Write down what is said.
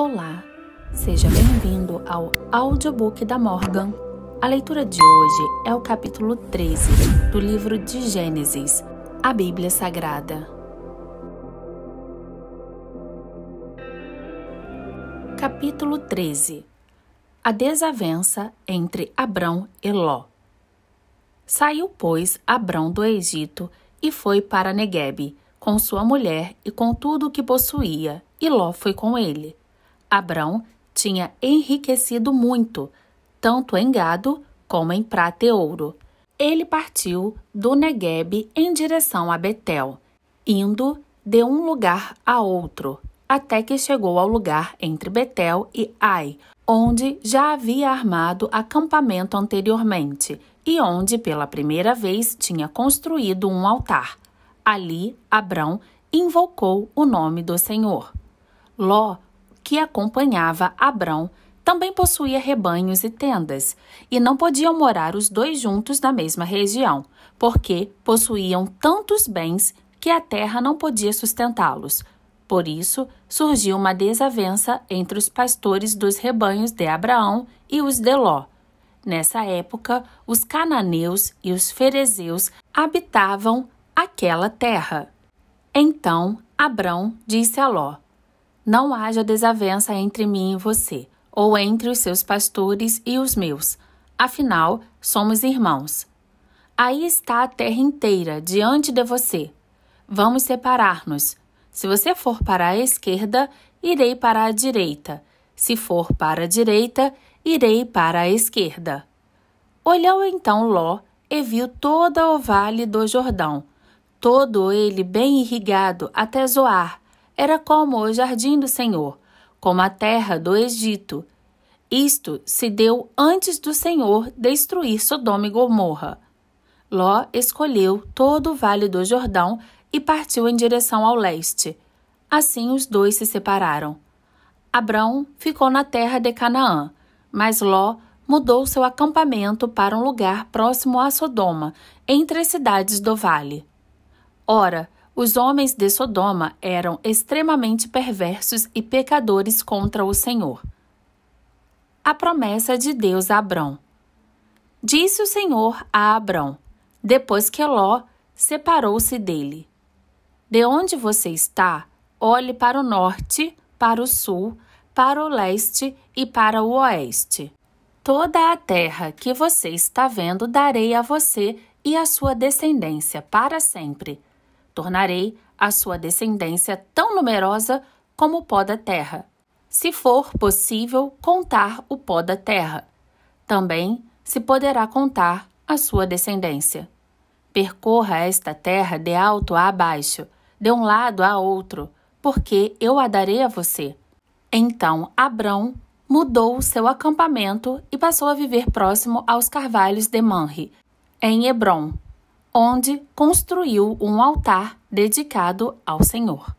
Olá, seja bem-vindo ao audiobook da Morgan. A leitura de hoje é o capítulo 13 do livro de Gênesis, a Bíblia Sagrada. Capítulo 13 A desavença entre Abrão e Ló. Saiu, pois, Abrão do Egito e foi para Neguebe, com sua mulher e com tudo o que possuía, e Ló foi com ele. Abrão tinha enriquecido muito, tanto em gado como em prata e ouro. Ele partiu do Negueb em direção a Betel, indo de um lugar a outro, até que chegou ao lugar entre Betel e Ai, onde já havia armado acampamento anteriormente e onde pela primeira vez tinha construído um altar. Ali, Abrão invocou o nome do Senhor. Ló que acompanhava Abrão também possuía rebanhos e tendas, e não podiam morar os dois juntos na mesma região, porque possuíam tantos bens que a terra não podia sustentá-los. Por isso, surgiu uma desavença entre os pastores dos rebanhos de Abraão e os de Ló. Nessa época, os cananeus e os ferezeus habitavam aquela terra. Então, Abrão disse a Ló: não haja desavença entre mim e você, ou entre os seus pastores e os meus. Afinal, somos irmãos. Aí está a terra inteira diante de você. Vamos separar-nos. Se você for para a esquerda, irei para a direita. Se for para a direita, irei para a esquerda. Olhou então Ló e viu todo o vale do Jordão, todo ele bem irrigado até Zoar, era como o jardim do Senhor, como a terra do Egito. Isto se deu antes do Senhor destruir Sodoma e Gomorra. Ló escolheu todo o vale do Jordão e partiu em direção ao leste. Assim os dois se separaram. Abrão ficou na terra de Canaã, mas Ló mudou seu acampamento para um lugar próximo a Sodoma, entre as cidades do vale. Ora, os homens de Sodoma eram extremamente perversos e pecadores contra o Senhor. A promessa de Deus a Abrão. Disse o Senhor a Abrão, depois que Ló separou-se dele: De onde você está, olhe para o norte, para o sul, para o leste e para o oeste. Toda a terra que você está vendo darei a você e à sua descendência para sempre, Tornarei a sua descendência tão numerosa como o pó da terra, se for possível contar o pó da terra. Também se poderá contar a sua descendência. Percorra esta terra de alto a baixo, de um lado a outro, porque eu a darei a você. Então Abrão mudou seu acampamento e passou a viver próximo aos carvalhos de Manre, em Hebron, onde construiu um altar dedicado ao Senhor.